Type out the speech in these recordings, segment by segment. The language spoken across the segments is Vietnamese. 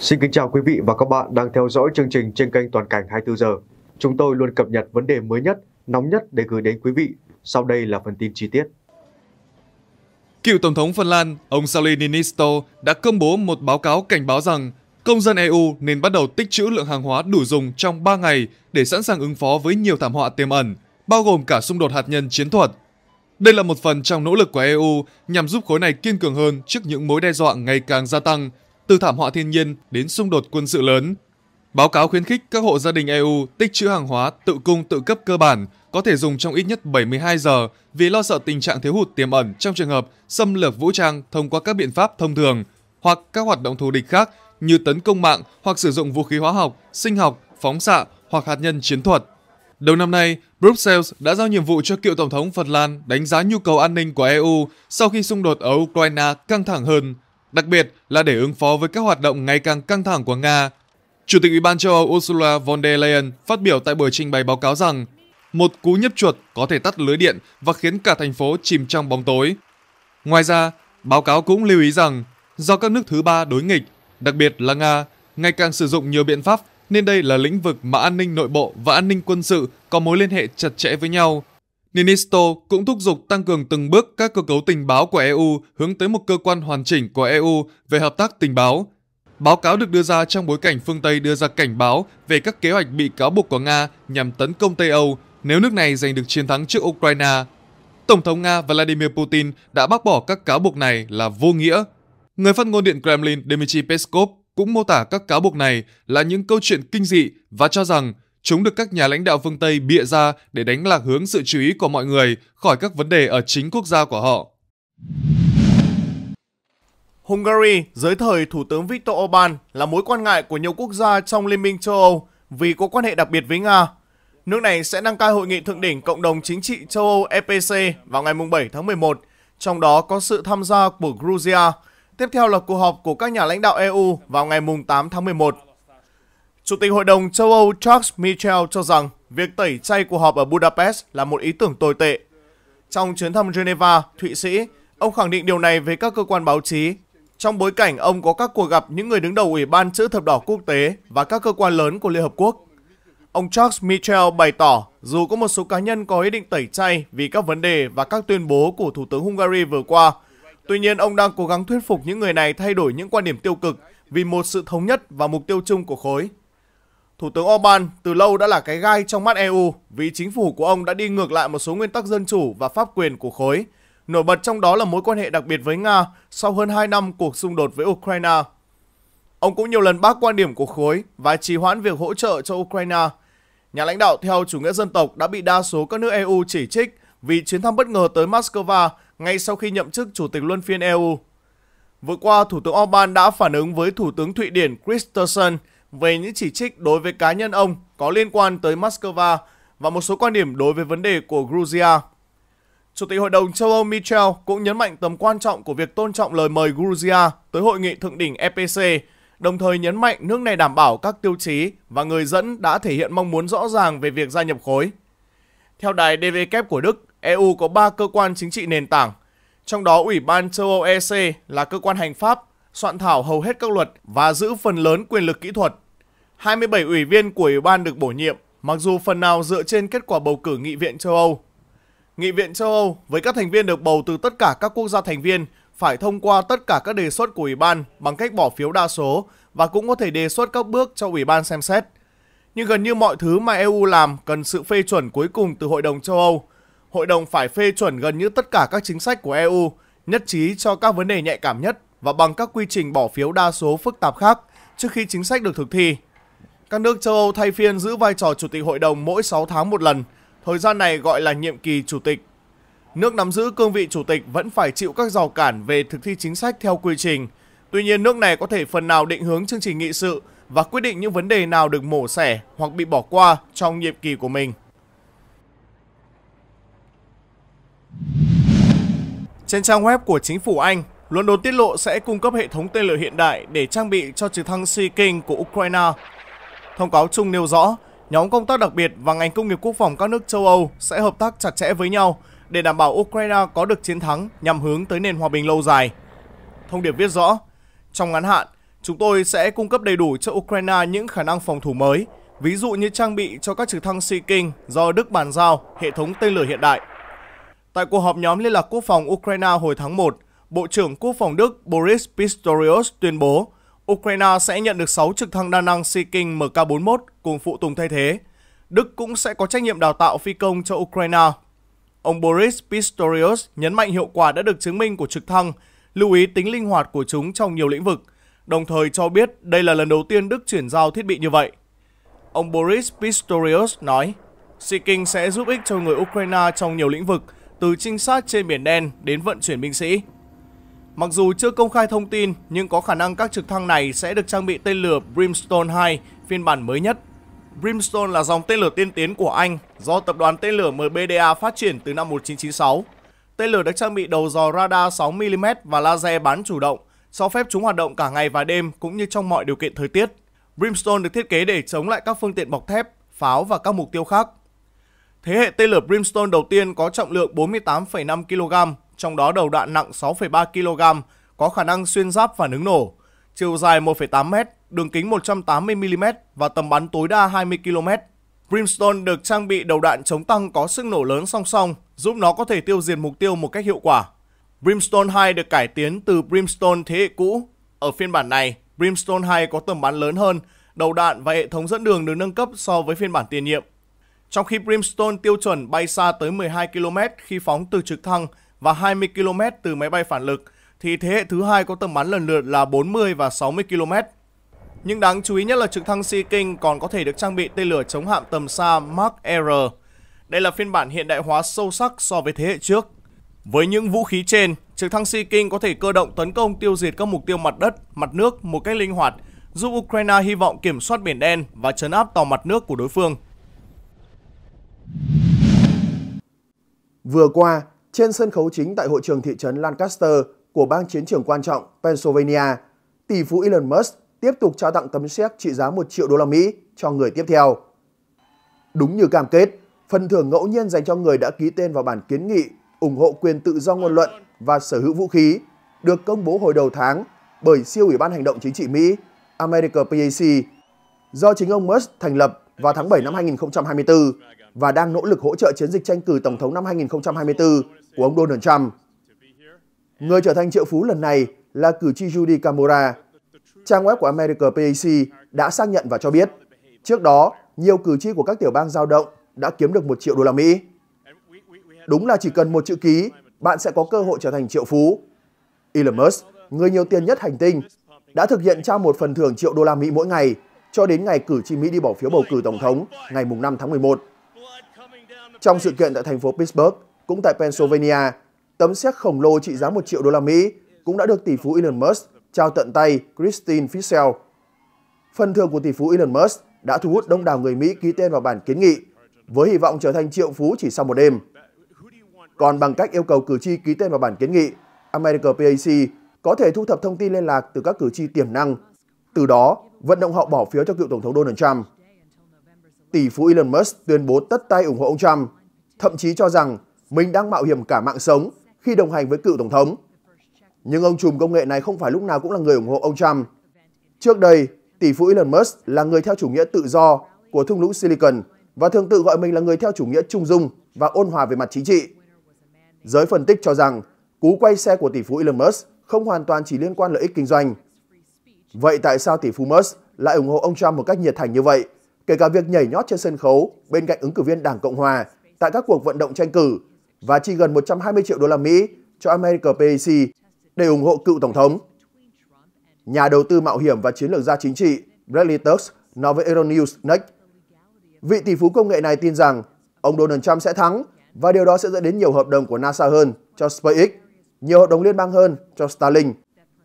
Xin kính chào quý vị và các bạn đang theo dõi chương trình trên kênh Toàn cảnh 24 giờ. Chúng tôi luôn cập nhật vấn đề mới nhất, nóng nhất để gửi đến quý vị. Sau đây là phần tin chi tiết. Cựu Tổng thống Phần Lan, ông Sauli Niinisto đã công bố một báo cáo cảnh báo rằng công dân EU nên bắt đầu tích trữ lượng hàng hóa đủ dùng trong 3 ngày để sẵn sàng ứng phó với nhiều thảm họa tiềm ẩn, bao gồm cả xung đột hạt nhân chiến thuật. Đây là một phần trong nỗ lực của EU nhằm giúp khối này kiên cường hơn trước những mối đe dọa ngày càng gia tăng từ thảm họa thiên nhiên đến xung đột quân sự lớn. Báo cáo khuyến khích các hộ gia đình EU tích trữ hàng hóa tự cung tự cấp cơ bản có thể dùng trong ít nhất 72 giờ vì lo sợ tình trạng thiếu hụt tiềm ẩn trong trường hợp xâm lược vũ trang thông qua các biện pháp thông thường hoặc các hoạt động thù địch khác như tấn công mạng hoặc sử dụng vũ khí hóa học, sinh học, phóng xạ hoặc hạt nhân chiến thuật. Đầu năm nay, Brussels đã giao nhiệm vụ cho cựu Tổng thống Phần Lan đánh giá nhu cầu an ninh của EU sau khi xung đột ở Ukraine căng thẳng hơn đặc biệt là để ứng phó với các hoạt động ngày càng căng thẳng của Nga. Chủ tịch Ủy ban châu Âu Ursula von der Leyen phát biểu tại buổi trình bày báo cáo rằng một cú nhấp chuột có thể tắt lưới điện và khiến cả thành phố chìm trong bóng tối. Ngoài ra, báo cáo cũng lưu ý rằng do các nước thứ ba đối nghịch, đặc biệt là Nga, ngày càng sử dụng nhiều biện pháp nên đây là lĩnh vực mà an ninh nội bộ và an ninh quân sự có mối liên hệ chặt chẽ với nhau – Ninisto cũng thúc giục tăng cường từng bước các cơ cấu tình báo của EU hướng tới một cơ quan hoàn chỉnh của EU về hợp tác tình báo. Báo cáo được đưa ra trong bối cảnh phương Tây đưa ra cảnh báo về các kế hoạch bị cáo buộc của Nga nhằm tấn công Tây Âu nếu nước này giành được chiến thắng trước Ukraine. Tổng thống Nga Vladimir Putin đã bác bỏ các cáo buộc này là vô nghĩa. Người phát ngôn Điện Kremlin Dmitry Peskov cũng mô tả các cáo buộc này là những câu chuyện kinh dị và cho rằng Chúng được các nhà lãnh đạo phương Tây bịa ra để đánh lạc hướng sự chú ý của mọi người khỏi các vấn đề ở chính quốc gia của họ. Hungary dưới thời Thủ tướng Viktor Orbán là mối quan ngại của nhiều quốc gia trong Liên minh châu Âu vì có quan hệ đặc biệt với Nga. Nước này sẽ đăng cai hội nghị thượng đỉnh Cộng đồng Chính trị châu Âu EPC vào ngày 7 tháng 11, trong đó có sự tham gia của Georgia. Tiếp theo là cuộc họp của các nhà lãnh đạo EU vào ngày 8 tháng 11. Chủ tịch Hội đồng châu Âu Charles Michel cho rằng việc tẩy chay cuộc họp ở Budapest là một ý tưởng tồi tệ. Trong chuyến thăm Geneva, Thụy Sĩ, ông khẳng định điều này với các cơ quan báo chí. Trong bối cảnh ông có các cuộc gặp những người đứng đầu Ủy ban Chữ Thập Đỏ Quốc tế và các cơ quan lớn của Liên Hợp Quốc. Ông Charles Michel bày tỏ dù có một số cá nhân có ý định tẩy chay vì các vấn đề và các tuyên bố của Thủ tướng Hungary vừa qua, tuy nhiên ông đang cố gắng thuyết phục những người này thay đổi những quan điểm tiêu cực vì một sự thống nhất và mục tiêu chung của khối. Thủ tướng Orbán từ lâu đã là cái gai trong mắt EU vì chính phủ của ông đã đi ngược lại một số nguyên tắc dân chủ và pháp quyền của khối. Nổi bật trong đó là mối quan hệ đặc biệt với Nga sau hơn 2 năm cuộc xung đột với Ukraine. Ông cũng nhiều lần bác quan điểm của khối và trì hoãn việc hỗ trợ cho Ukraine. Nhà lãnh đạo theo chủ nghĩa dân tộc đã bị đa số các nước EU chỉ trích vì chuyến thăm bất ngờ tới Moscow ngay sau khi nhậm chức chủ tịch luân phiên EU. Vừa qua, Thủ tướng Orbán đã phản ứng với Thủ tướng Thụy Điển Christensen – về những chỉ trích đối với cá nhân ông có liên quan tới Moscow và một số quan điểm đối với vấn đề của Georgia. Chủ tịch Hội đồng châu Âu Michel cũng nhấn mạnh tầm quan trọng của việc tôn trọng lời mời Georgia tới hội nghị thượng đỉnh EPC, đồng thời nhấn mạnh nước này đảm bảo các tiêu chí và người dẫn đã thể hiện mong muốn rõ ràng về việc gia nhập khối. Theo đài DW của Đức, EU có 3 cơ quan chính trị nền tảng, trong đó Ủy ban châu Âu EC là cơ quan hành pháp, soạn thảo hầu hết các luật và giữ phần lớn quyền lực kỹ thuật. 27 ủy viên của Ủy ban được bổ nhiệm, mặc dù phần nào dựa trên kết quả bầu cử Nghị viện châu Âu. Nghị viện châu Âu với các thành viên được bầu từ tất cả các quốc gia thành viên phải thông qua tất cả các đề xuất của Ủy ban bằng cách bỏ phiếu đa số và cũng có thể đề xuất các bước cho Ủy ban xem xét. Nhưng gần như mọi thứ mà EU làm cần sự phê chuẩn cuối cùng từ Hội đồng châu Âu. Hội đồng phải phê chuẩn gần như tất cả các chính sách của EU, nhất trí cho các vấn đề nhạy cảm nhất và bằng các quy trình bỏ phiếu đa số phức tạp khác trước khi chính sách được thực thi. Các nước châu Âu thay phiên giữ vai trò chủ tịch hội đồng mỗi 6 tháng một lần, thời gian này gọi là nhiệm kỳ chủ tịch. Nước nắm giữ cương vị chủ tịch vẫn phải chịu các rào cản về thực thi chính sách theo quy trình. Tuy nhiên nước này có thể phần nào định hướng chương trình nghị sự và quyết định những vấn đề nào được mổ xẻ hoặc bị bỏ qua trong nhiệm kỳ của mình. Trên trang web của chính phủ Anh, London tiết lộ sẽ cung cấp hệ thống tên lửa hiện đại để trang bị cho trực thăng Sea King của Ukraine Thông cáo chung nêu rõ, nhóm công tác đặc biệt và ngành công nghiệp quốc phòng các nước châu Âu sẽ hợp tác chặt chẽ với nhau để đảm bảo Ukraine có được chiến thắng nhằm hướng tới nền hòa bình lâu dài. Thông điệp viết rõ, trong ngắn hạn, chúng tôi sẽ cung cấp đầy đủ cho Ukraine những khả năng phòng thủ mới, ví dụ như trang bị cho các trực thăng Sea King do Đức bàn giao hệ thống tên lửa hiện đại. Tại cuộc họp nhóm Liên lạc Quốc phòng Ukraine hồi tháng 1, Bộ trưởng Quốc phòng Đức Boris Pistorius tuyên bố Ukraine sẽ nhận được 6 trực thăng đa năng Sea King MK41 cùng phụ tùng thay thế. Đức cũng sẽ có trách nhiệm đào tạo phi công cho Ukraine. Ông Boris Pistorius nhấn mạnh hiệu quả đã được chứng minh của trực thăng, lưu ý tính linh hoạt của chúng trong nhiều lĩnh vực, đồng thời cho biết đây là lần đầu tiên Đức chuyển giao thiết bị như vậy. Ông Boris Pistorius nói, Sea King sẽ giúp ích cho người Ukraine trong nhiều lĩnh vực, từ trinh sát trên Biển Đen đến vận chuyển binh sĩ. Mặc dù chưa công khai thông tin, nhưng có khả năng các trực thăng này sẽ được trang bị tên lửa Brimstone 2 phiên bản mới nhất. Brimstone là dòng tên lửa tiên tiến của Anh do tập đoàn tên lửa MBDA phát triển từ năm 1996. Tên lửa được trang bị đầu dò radar 6mm và laser bắn chủ động, cho phép chúng hoạt động cả ngày và đêm cũng như trong mọi điều kiện thời tiết. Brimstone được thiết kế để chống lại các phương tiện bọc thép, pháo và các mục tiêu khác. Thế hệ tên lửa Brimstone đầu tiên có trọng lượng 48,5 kg trong đó đầu đạn nặng 6,3 kg, có khả năng xuyên giáp và nứng nổ, chiều dài 1,8 m, đường kính 180 mm và tầm bắn tối đa 20 km. Brimstone được trang bị đầu đạn chống tăng có sức nổ lớn song song, giúp nó có thể tiêu diệt mục tiêu một cách hiệu quả. Brimstone 2 được cải tiến từ Brimstone thế hệ cũ. Ở phiên bản này, Brimstone 2 có tầm bắn lớn hơn, đầu đạn và hệ thống dẫn đường được nâng cấp so với phiên bản tiền nhiệm. Trong khi Brimstone tiêu chuẩn bay xa tới 12 km khi phóng từ trực thăng và 20 km từ máy bay phản lực, thì thế hệ thứ hai có tầm bắn lần lượt là 40 và 60 km. Nhưng đáng chú ý nhất là trực thăng Sea King còn có thể được trang bị tên lửa chống hạm tầm xa Mark R. Đây là phiên bản hiện đại hóa sâu sắc so với thế hệ trước. Với những vũ khí trên, trực thăng Sea King có thể cơ động tấn công tiêu diệt các mục tiêu mặt đất, mặt nước một cách linh hoạt, giúp Ukraine hy vọng kiểm soát Biển Đen và chấn áp tàu mặt nước của đối phương. Vừa qua, trên sân khấu chính tại hội trường thị trấn Lancaster của bang chiến trường quan trọng Pennsylvania, tỷ phú Elon Musk tiếp tục trao tặng tấm séc trị giá 1 triệu đô la Mỹ cho người tiếp theo. Đúng như cam kết, phần thưởng ngẫu nhiên dành cho người đã ký tên vào bản kiến nghị ủng hộ quyền tự do ngôn luận và sở hữu vũ khí được công bố hồi đầu tháng bởi siêu ủy ban hành động chính trị Mỹ America PAC do chính ông Musk thành lập vào tháng 7 năm 2024 và đang nỗ lực hỗ trợ chiến dịch tranh cử tổng thống năm 2024 của ông Donald Trump. Người trở thành triệu phú lần này là cử tri Judy Camora. Trang web của America PAC đã xác nhận và cho biết, trước đó, nhiều cử tri của các tiểu bang giao động đã kiếm được 1 triệu đô la Mỹ. Đúng là chỉ cần một chữ ký, bạn sẽ có cơ hội trở thành triệu phú. Elon Musk, người nhiều tiền nhất hành tinh, đã thực hiện trao một phần thưởng triệu đô la Mỹ mỗi ngày cho đến ngày cử tri Mỹ đi bỏ phiếu bầu cử tổng thống ngày 5 tháng 11. Trong sự kiện tại thành phố Pittsburgh, cũng tại Pennsylvania, tấm séc khổng lồ trị giá 1 triệu đô la Mỹ cũng đã được tỷ phú Elon Musk trao tận tay Christine Fitzell. Phần thưởng của tỷ phú Elon Musk đã thu hút đông đảo người Mỹ ký tên vào bản kiến nghị, với hy vọng trở thành triệu phú chỉ sau một đêm. Còn bằng cách yêu cầu cử tri ký tên vào bản kiến nghị, America PAC có thể thu thập thông tin liên lạc từ các cử tri tiềm năng, từ đó vận động họ bỏ phiếu cho cựu Tổng thống Donald Trump. Tỷ phú Elon Musk tuyên bố tất tay ủng hộ ông Trump, thậm chí cho rằng mình đang mạo hiểm cả mạng sống khi đồng hành với cựu Tổng thống. Nhưng ông trùm công nghệ này không phải lúc nào cũng là người ủng hộ ông Trump. Trước đây, tỷ phú Elon Musk là người theo chủ nghĩa tự do của thung lũng Silicon và thường tự gọi mình là người theo chủ nghĩa trung dung và ôn hòa về mặt chính trị. Giới phân tích cho rằng cú quay xe của tỷ phú Elon Musk không hoàn toàn chỉ liên quan lợi ích kinh doanh. Vậy tại sao tỷ phú Musk lại ủng hộ ông Trump một cách nhiệt thành như vậy, kể cả việc nhảy nhót trên sân khấu bên cạnh ứng cử viên Đảng Cộng Hòa tại các cuộc vận động tranh cử và chi gần 120 triệu đô la Mỹ cho American PAC để ủng hộ cựu Tổng thống. Nhà đầu tư mạo hiểm và chiến lược gia chính trị Bradley Tubbs nói với Euronews Next, vị tỷ phú công nghệ này tin rằng ông Donald Trump sẽ thắng và điều đó sẽ dẫn đến nhiều hợp đồng của NASA hơn cho SpaceX, nhiều hợp đồng liên bang hơn cho Starlink,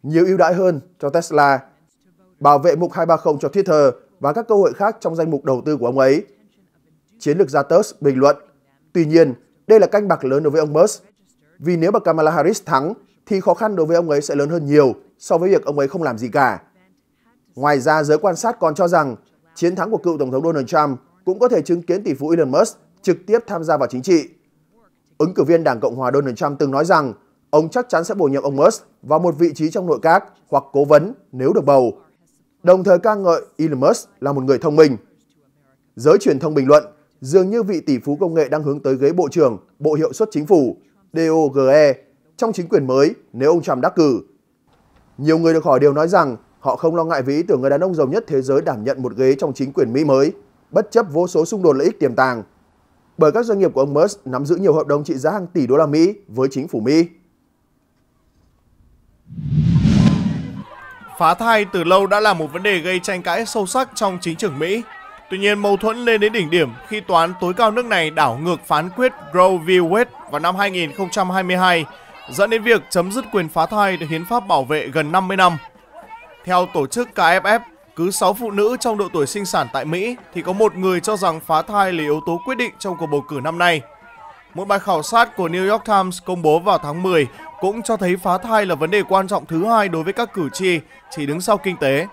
nhiều ưu đãi hơn cho Tesla, bảo vệ mục 230 cho Twitter và các cơ hội khác trong danh mục đầu tư của ông ấy. Chiến lược gia Tubbs bình luận, tuy nhiên, đây là canh bạc lớn đối với ông Musk. Vì nếu bà Kamala Harris thắng, thì khó khăn đối với ông ấy sẽ lớn hơn nhiều so với việc ông ấy không làm gì cả. Ngoài ra, giới quan sát còn cho rằng chiến thắng của cựu Tổng thống Donald Trump cũng có thể chứng kiến tỷ phú Elon Musk trực tiếp tham gia vào chính trị. Ứng cử viên Đảng Cộng hòa Donald Trump từng nói rằng ông chắc chắn sẽ bổ nhiệm ông Musk vào một vị trí trong nội các hoặc cố vấn nếu được bầu, đồng thời ca ngợi Elon Musk là một người thông minh. Giới truyền thông bình luận dường như vị tỷ phú công nghệ đang hướng tới ghế bộ trưởng Bộ Hiệu suất Chính phủ DOGE trong chính quyền mới nếu ông Trump đắc cử. Nhiều người được hỏi đều nói rằng họ không lo ngại vì ý tưởng người đàn ông giàu nhất thế giới đảm nhận một ghế trong chính quyền Mỹ mới, bất chấp vô số xung đột lợi ích tiềm tàng. Bởi các doanh nghiệp của ông Musk nắm giữ nhiều hợp đồng trị giá hàng tỷ đô la Mỹ với chính phủ Mỹ. Phá thai từ lâu đã là một vấn đề gây tranh cãi sâu sắc trong chính trường Mỹ. Tuy nhiên mâu thuẫn lên đến đỉnh điểm khi tòa án tối cao nước này đảo ngược phán quyết Roe v. Wade vào năm 2022, dẫn đến việc chấm dứt quyền phá thai được hiến pháp bảo vệ gần 50 năm. Theo tổ chức KFF, cứ 6 phụ nữ trong độ tuổi sinh sản tại Mỹ thì có một người cho rằng phá thai là yếu tố quyết định trong cuộc bầu cử năm nay. Một bài khảo sát của New York Times công bố vào tháng 10 cũng cho thấy phá thai là vấn đề quan trọng thứ hai đối với các cử tri, chỉ đứng sau kinh tế.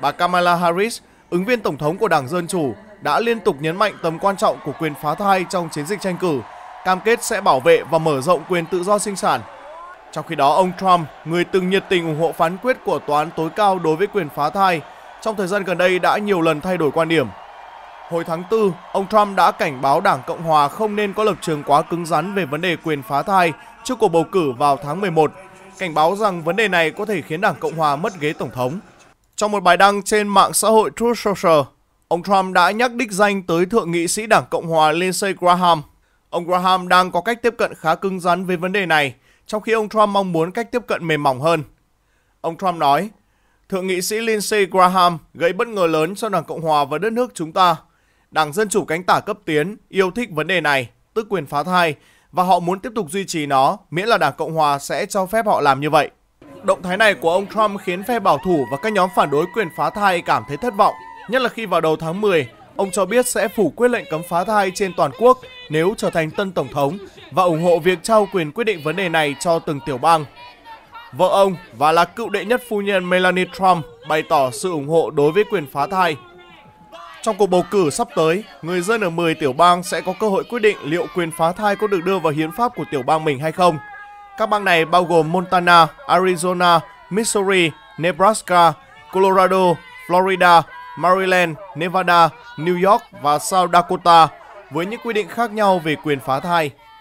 Bà Kamala Harris, ứng viên tổng thống của Đảng Dân Chủ đã liên tục nhấn mạnh tầm quan trọng của quyền phá thai trong chiến dịch tranh cử, cam kết sẽ bảo vệ và mở rộng quyền tự do sinh sản. Trong khi đó, ông Trump, người từng nhiệt tình ủng hộ phán quyết của tòa án tối cao đối với quyền phá thai, trong thời gian gần đây đã nhiều lần thay đổi quan điểm. Hồi tháng 4, ông Trump đã cảnh báo Đảng Cộng hòa không nên có lập trường quá cứng rắn về vấn đề quyền phá thai trước cuộc bầu cử vào tháng 11, cảnh báo rằng vấn đề này có thể khiến Đảng Cộng hòa mất ghế tổng thống. Trong một bài đăng trên mạng xã hội Truth Social, ông Trump đã nhắc đích danh tới Thượng nghị sĩ Đảng Cộng hòa Lindsey Graham. Ông Graham đang có cách tiếp cận khá cứng rắn với vấn đề này, trong khi ông Trump mong muốn cách tiếp cận mềm mỏng hơn. Ông Trump nói, Thượng nghị sĩ Lindsey Graham gây bất ngờ lớn cho Đảng Cộng hòa và đất nước chúng ta. Đảng Dân Chủ cánh tả cấp tiến yêu thích vấn đề này, tức quyền phá thai, và họ muốn tiếp tục duy trì nó miễn là Đảng Cộng hòa sẽ cho phép họ làm như vậy. Động thái này của ông Trump khiến phe bảo thủ và các nhóm phản đối quyền phá thai cảm thấy thất vọng, nhất là khi vào đầu tháng 10, ông cho biết sẽ phủ quyết lệnh cấm phá thai trên toàn quốc nếu trở thành tân tổng thống và ủng hộ việc trao quyền quyết định vấn đề này cho từng tiểu bang. Vợ ông và là cựu đệ nhất phu nhân Melania Trump bày tỏ sự ủng hộ đối với quyền phá thai. Trong cuộc bầu cử sắp tới, người dân ở 10 tiểu bang sẽ có cơ hội quyết định liệu quyền phá thai có được đưa vào hiến pháp của tiểu bang mình hay không – các bang này bao gồm Montana, Arizona, Missouri, Nebraska, Colorado, Florida, Maryland, Nevada, New York và South Dakota với những quy định khác nhau về quyền phá thai.